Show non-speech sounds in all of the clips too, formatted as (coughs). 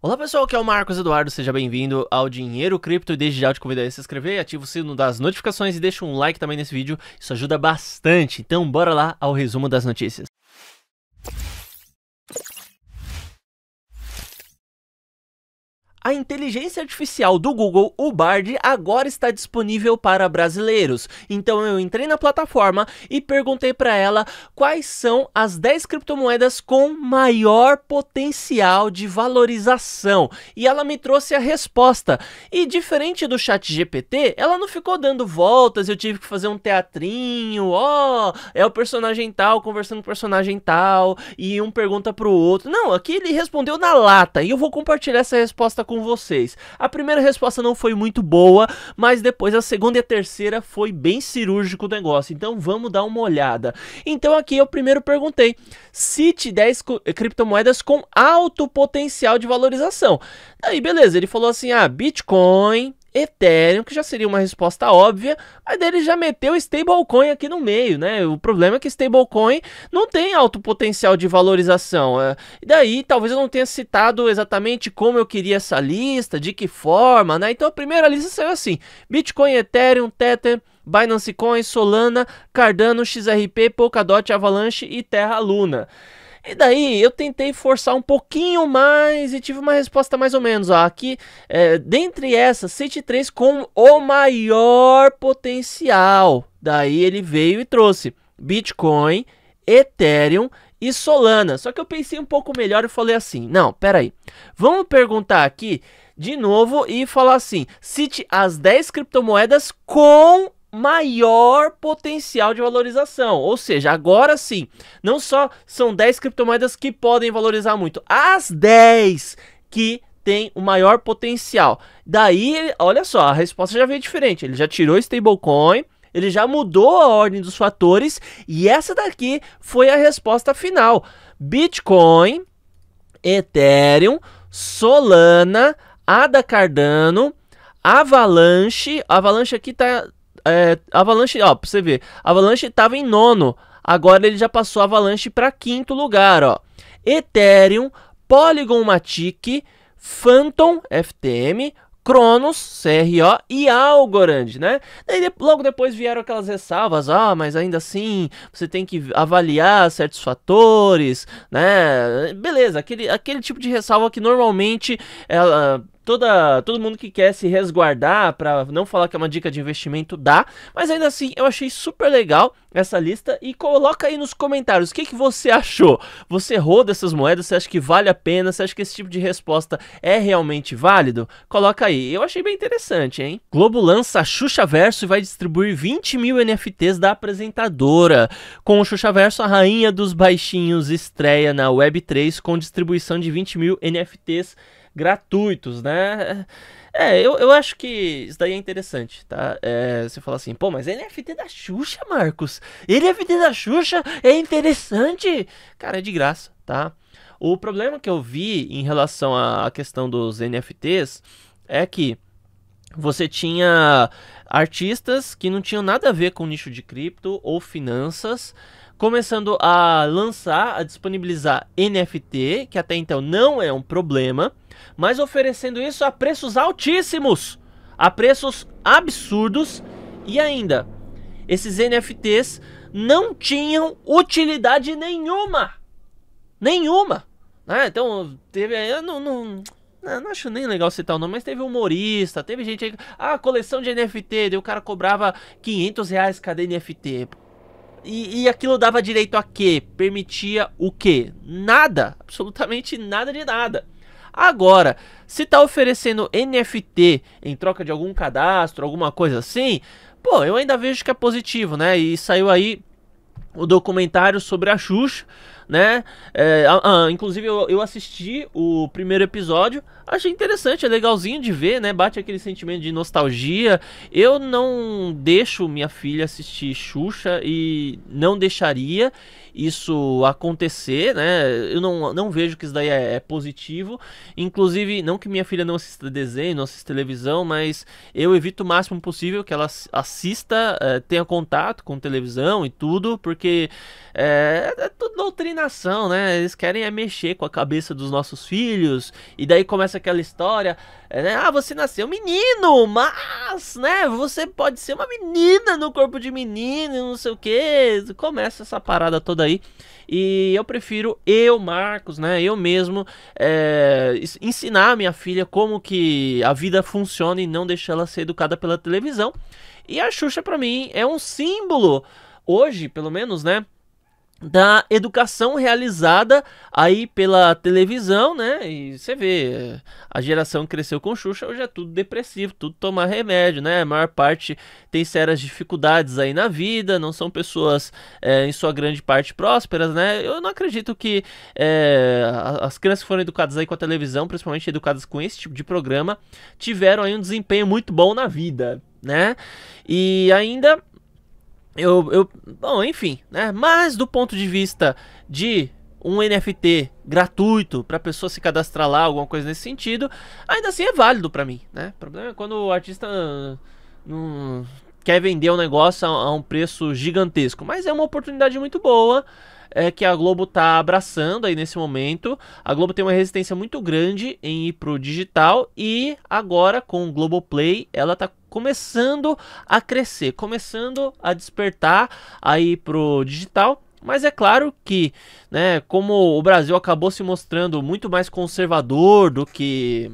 Olá pessoal, aqui é o Marcos Eduardo, seja bem-vindo ao Dinheiro Cripto e desde já te convido a se inscrever, ativa o sino das notificações e deixa um like também nesse vídeo, isso ajuda bastante. Então bora lá ao resumo das notícias. A inteligência artificial do Google, o Bard, agora está disponível para brasileiros. Então eu entrei na plataforma e perguntei para ela quais são as 10 criptomoedas com maior potencial de valorização. E ela me trouxe a resposta. E diferente do chat GPT, ela não ficou dando voltas, eu tive que fazer um teatrinho, ó, oh, é o personagem tal conversando com o personagem tal, e um pergunta para o outro. Não, aqui ele respondeu na lata, e eu vou compartilhar essa resposta com com vocês. A primeira resposta não foi muito boa, mas depois a segunda e a terceira foi bem cirúrgico o negócio. Então vamos dar uma olhada. Então aqui eu primeiro perguntei: cite 10 eh, criptomoedas com alto potencial de valorização. Aí beleza, ele falou assim: "Ah, Bitcoin, Ethereum, que já seria uma resposta óbvia, mas ele já meteu stablecoin aqui no meio, né? O problema é que stablecoin não tem alto potencial de valorização. É. e daí, talvez eu não tenha citado exatamente como eu queria essa lista, de que forma, né? Então a primeira lista saiu assim: Bitcoin, Ethereum, Tether. Binance Coin, Solana, Cardano, XRP, Polkadot, Avalanche e Terra Luna. E daí eu tentei forçar um pouquinho mais e tive uma resposta mais ou menos. Ó, aqui, é, dentre essas, cite três com o maior potencial. Daí ele veio e trouxe Bitcoin, Ethereum e Solana. Só que eu pensei um pouco melhor e falei assim: não, peraí, vamos perguntar aqui de novo e falar assim: cite as 10 criptomoedas com maior potencial de valorização. Ou seja, agora sim, não só são 10 criptomoedas que podem valorizar muito, as 10 que tem o maior potencial. Daí, olha só, a resposta já veio diferente. Ele já tirou stablecoin, ele já mudou a ordem dos fatores e essa daqui foi a resposta final. Bitcoin, Ethereum, Solana, Ada Cardano, Avalanche, Avalanche aqui tá é, Avalanche, ó, pra você ver. Avalanche tava em nono. Agora ele já passou Avalanche para quinto lugar, ó. Ethereum, Polygon Matic, Phantom FTM, Cronos, CRO e Algorand, né? Daí, logo depois vieram aquelas ressalvas, ah, mas ainda assim você tem que avaliar certos fatores, né? Beleza, aquele, aquele tipo de ressalva que normalmente ela toda, todo mundo que quer se resguardar para não falar que é uma dica de investimento dá, mas ainda assim eu achei super legal essa lista e coloca aí nos comentários o que, que você achou. Você errou dessas moedas? Você acha que vale a pena? Você acha que esse tipo de resposta é realmente válido? Coloca aí. Eu achei bem interessante, hein? Globo lança Xuxa Verso e vai distribuir 20 mil NFTs da apresentadora. Com o Xuxa Verso, a rainha dos baixinhos estreia na Web3 com distribuição de 20 mil NFTs gratuitos, né? É, eu, eu acho que isso daí é interessante, tá? É, você fala assim, pô, mas NFT é da Xuxa, Marcos? Ele é NFT da Xuxa é interessante! Cara, é de graça, tá? O problema que eu vi em relação à questão dos NFTs é que você tinha artistas que não tinham nada a ver com nicho de cripto ou finanças, começando a lançar, a disponibilizar NFT, que até então não é um problema, mas oferecendo isso a preços altíssimos, a preços absurdos e ainda esses NFTs não tinham utilidade nenhuma. Nenhuma. Ah, então teve eu não, não não, né, não acho nem legal citar o nome, mas teve humorista, teve gente aí. Ah, coleção de NFT, daí o cara cobrava 500 reais cada NFT. E, e, aquilo dava direito a quê? Permitia o quê? Nada, absolutamente nada de nada. Agora, se tá oferecendo NFT em troca de algum cadastro, alguma coisa assim, pô, eu ainda vejo que é positivo, né? E saiu aí o documentário sobre a Xuxa, né? É, inclusive eu, eu, assisti o primeiro episódio, achei interessante, é legalzinho de ver, né? Bate aquele sentimento de nostalgia. Eu não deixo minha filha assistir Xuxa e não deixaria isso acontecer, né? Eu não, não vejo que isso daí é, é positivo. Inclusive, não que minha filha não assista desenho, não assista televisão, mas eu evito o máximo possível que ela assista, é, tenha contato com televisão e tudo, porque eh, é, é tudo doutrina doutrinação, né? Eles querem é mexer com a cabeça dos nossos filhos. E daí começa aquela história, é, né? Ah, você nasceu menino, mas, né? Você pode ser uma menina no corpo de menino, não sei o que. Começa essa parada toda aí. E eu prefiro eu, Marcos, né? Eu mesmo é, ensinar a minha filha como que a vida funciona e não deixar ela ser educada pela televisão. E a Xuxa, para mim, é um símbolo hoje, pelo menos, né? da educação realizada aí pela televisão, né? E você vê, é, a geração cresceu com Xuxa hoje é tudo depressivo, tudo tomar remédio, né? A maior parte tem sérias dificuldades aí na vida, não são pessoas é, em sua grande parte prósperas, né? Eu não acredito que é, as crianças que foram educadas aí com a televisão, principalmente educadas com esse tipo de programa, tiveram aí um desempenho muito bom na vida, né? E ainda eu, eu, bom, enfim, né? Mas do ponto de vista de um NFT gratuito para pessoa se cadastrar lá, alguma coisa nesse sentido, ainda assim é válido para mim, né? O problema é quando o artista ah, não quer vender um negócio a, a um preço gigantesco, mas é uma oportunidade muito boa é, que a Globo está abraçando aí nesse momento. A Globo tem uma resistência muito grande em ir pro digital e agora com o Globoplay ela está começando a crescer, começando a despertar aí pro digital. Mas é claro que, né, como o Brasil acabou se mostrando muito mais conservador do que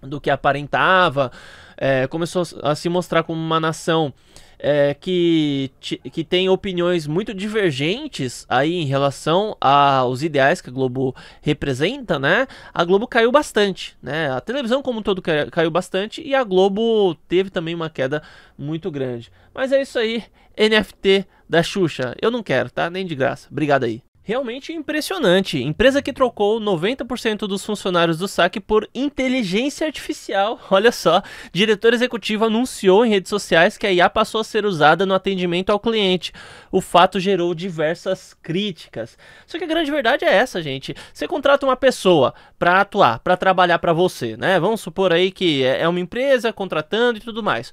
do que aparentava, é, começou a se mostrar como uma nação é, que, que tem opiniões muito divergentes aí em relação aos ideais que a Globo representa, né? A Globo caiu bastante, né? A televisão como um todo caiu bastante e a Globo teve também uma queda muito grande. Mas é isso aí, NFT da Xuxa. Eu não quero, tá? Nem de graça. Obrigado aí. Realmente impressionante. Empresa que trocou 90% dos funcionários do saque por inteligência artificial. (laughs) Olha só, diretor executivo anunciou em redes sociais que a IA passou a ser usada no atendimento ao cliente. O fato gerou diversas críticas. Só que a grande verdade é essa, gente. Você contrata uma pessoa para atuar, para trabalhar para você, né? Vamos supor aí que é, é uma empresa contratando e tudo mais.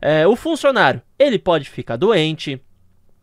É, o funcionário, ele pode ficar doente,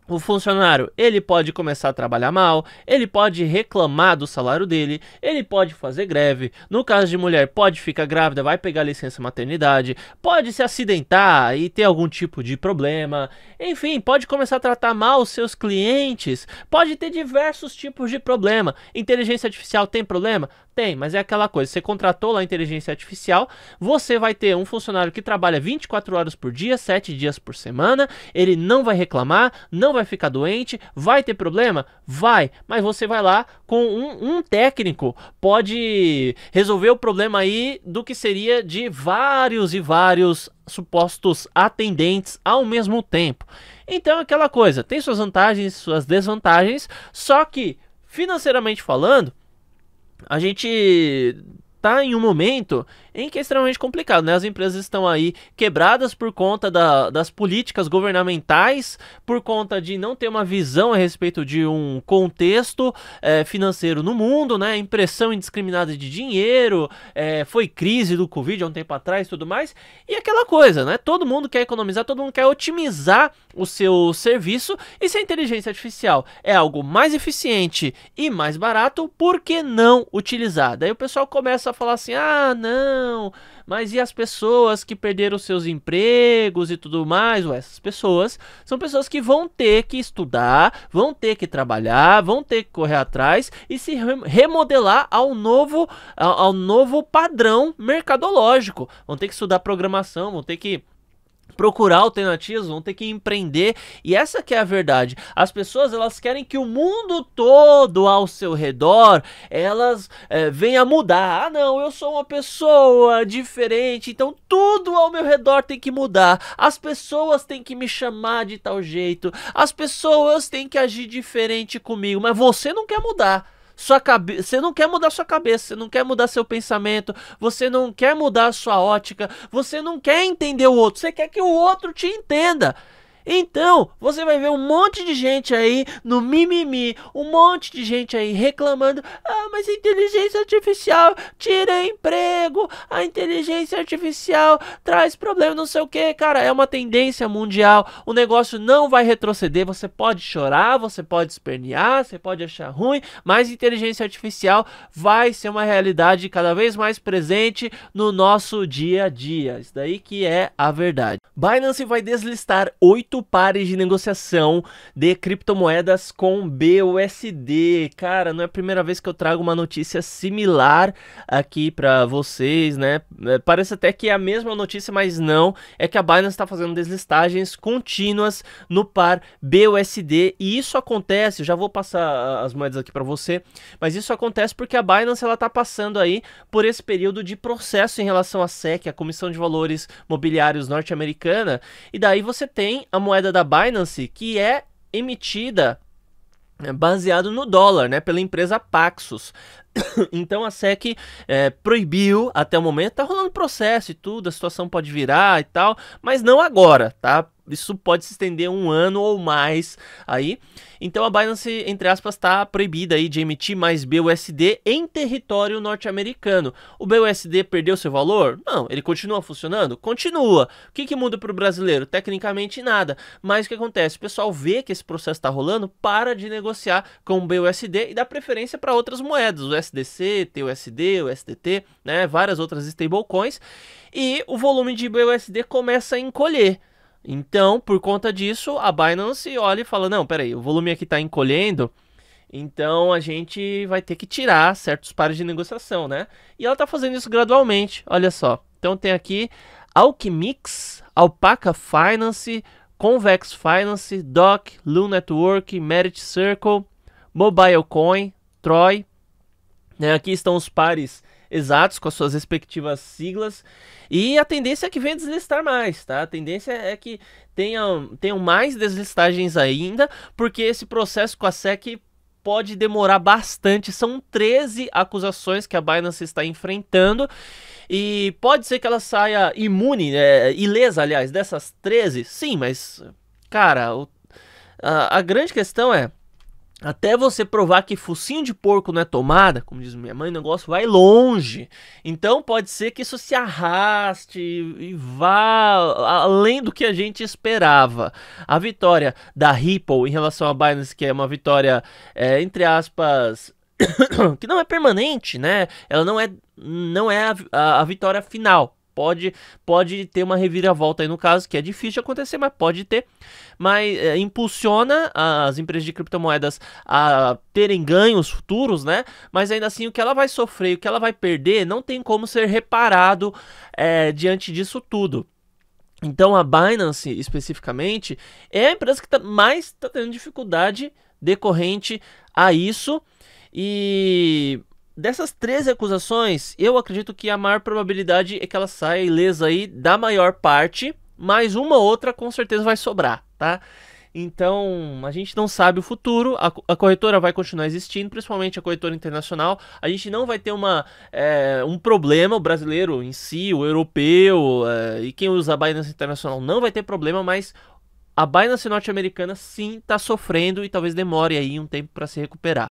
o funcionário, ele pode começar a trabalhar mal, ele pode reclamar do salário dele, ele pode fazer greve. No caso de mulher, pode ficar grávida, vai pegar licença maternidade, pode se acidentar e ter algum tipo de problema. Enfim, pode começar a tratar mal os seus clientes, pode ter diversos tipos de problema. Inteligência artificial tem problema? Tem, mas é aquela coisa, você contratou lá a inteligência artificial, você vai ter um funcionário que trabalha 24 horas por dia, 7 dias por semana, ele não vai reclamar, não vai vai ficar doente, vai ter problema? Vai, mas você vai lá com um, um técnico, pode resolver o problema aí do que seria de vários e vários supostos atendentes ao mesmo tempo. Então, é aquela coisa, tem suas vantagens, suas desvantagens, só que financeiramente falando, a gente tá em um momento em que é extremamente complicado, né? As empresas estão aí quebradas por conta da, das políticas governamentais, por conta de não ter uma visão a respeito de um contexto é, financeiro no mundo, né? Impressão indiscriminada de dinheiro, é, foi crise do Covid há um tempo atrás tudo mais. E aquela coisa, né? Todo mundo quer economizar, todo mundo quer otimizar o seu serviço. E se a inteligência artificial é algo mais eficiente e mais barato, por que não utilizar? Daí o pessoal começa a falar assim: ah, não, mas e as pessoas que perderam seus empregos e tudo mais? Ué, essas pessoas são pessoas que vão ter que estudar, vão ter que trabalhar, vão ter que correr atrás e se remodelar ao novo, ao novo padrão mercadológico. Vão ter que estudar programação, vão ter que procurar alternativas, vão ter que empreender e essa que é a verdade. As pessoas elas querem que o mundo todo ao seu redor elas é, venha mudar. Ah não, eu sou uma pessoa diferente, então tudo ao meu redor tem que mudar. As pessoas têm que me chamar de tal jeito, as pessoas têm que agir diferente comigo, mas você não quer mudar sua cabeça, você não quer mudar sua cabeça, você não quer mudar seu pensamento, você não quer mudar sua ótica, você não quer entender o outro, você quer que o outro te entenda. Então, você vai ver um monte de gente aí no mimimi, um monte de gente aí reclamando: ah, mas a inteligência artificial tira emprego, a inteligência artificial traz problema, não sei o que. Cara, é uma tendência mundial. O negócio não vai retroceder. Você pode chorar, você pode espernear, você pode achar ruim, mas inteligência artificial vai ser uma realidade cada vez mais presente no nosso dia a dia. Isso daí que é a verdade. Binance vai deslistar oito oito pares de negociação de criptomoedas com BUSD. Cara, não é a primeira vez que eu trago uma notícia similar aqui para vocês, né? É, parece até que é a mesma notícia, mas não. É que a Binance está fazendo deslistagens contínuas no par BUSD e isso acontece. Já vou passar as moedas aqui para você, mas isso acontece porque a Binance ela tá passando aí por esse período de processo em relação à SEC, a Comissão de Valores Mobiliários Norte-Americana, e daí você tem a moeda da Binance que é emitida né, baseado no dólar, né, pela empresa Paxos. (coughs) Então a SEC é, proibiu até o momento, tá rolando processo e tudo, a situação pode virar e tal, mas não agora, tá? Isso pode se estender um ano ou mais aí. Então a Binance, entre aspas, está proibida aí de emitir mais BUSD em território norte-americano. O BUSD perdeu seu valor? Não. Ele continua funcionando? Continua. O que, que muda para o brasileiro? Tecnicamente nada. Mas o que acontece? O pessoal vê que esse processo está rolando, para de negociar com o BUSD e dá preferência para outras moedas. O USDC, TUSD, USD, USDT, né, várias outras stablecoins, e o volume de BUSD começa a encolher. Então, por conta disso, a Binance olha e fala: não, peraí, o volume aqui está encolhendo, então a gente vai ter que tirar certos pares de negociação, né? E ela está fazendo isso gradualmente, olha só. Então tem aqui Alchemix, Alpaca Finance, Convex Finance, Doc, Loon Network, Merit Circle, Mobile Coin, Troy, né? Aqui estão os pares exatos com as suas respectivas siglas. E a tendência é que venha deslistar mais, tá? A tendência é que tenham, tenham mais deslistagens ainda, porque esse processo com a SEC pode demorar bastante. São 13 acusações que a Binance está enfrentando. E pode ser que ela saia imune, é, ilesa, aliás, dessas 13. Sim, mas, cara, o, a, a grande questão é até você provar que focinho de porco não é tomada, como diz minha mãe, o negócio vai longe. Então pode ser que isso se arraste e vá além do que a gente esperava. A vitória da Ripple em relação à Binance, que é uma vitória, é, entre aspas, (coughs) que não é permanente, né? Ela não é, não é a, a, a vitória final pode, pode ter uma reviravolta aí no caso, que é difícil de acontecer, mas pode ter. Mas é, impulsiona as empresas de criptomoedas a terem ganhos futuros, né? Mas ainda assim, o que ela vai sofrer, o que ela vai perder, não tem como ser reparado é, diante disso tudo. Então a Binance, especificamente, é a empresa que tá, mais está tendo dificuldade decorrente a isso. E dessas 13 acusações, eu acredito que a maior probabilidade é que ela saia ilesa aí da maior parte, mas uma outra com certeza vai sobrar, tá? Então, a gente não sabe o futuro, a, a, corretora vai continuar existindo, principalmente a corretora internacional. A gente não vai ter uma, é, um problema, o brasileiro em si, o europeu é, e quem usa a Binance Internacional não vai ter problema, mas a Binance norte-americana sim está sofrendo e talvez demore aí um tempo para se recuperar.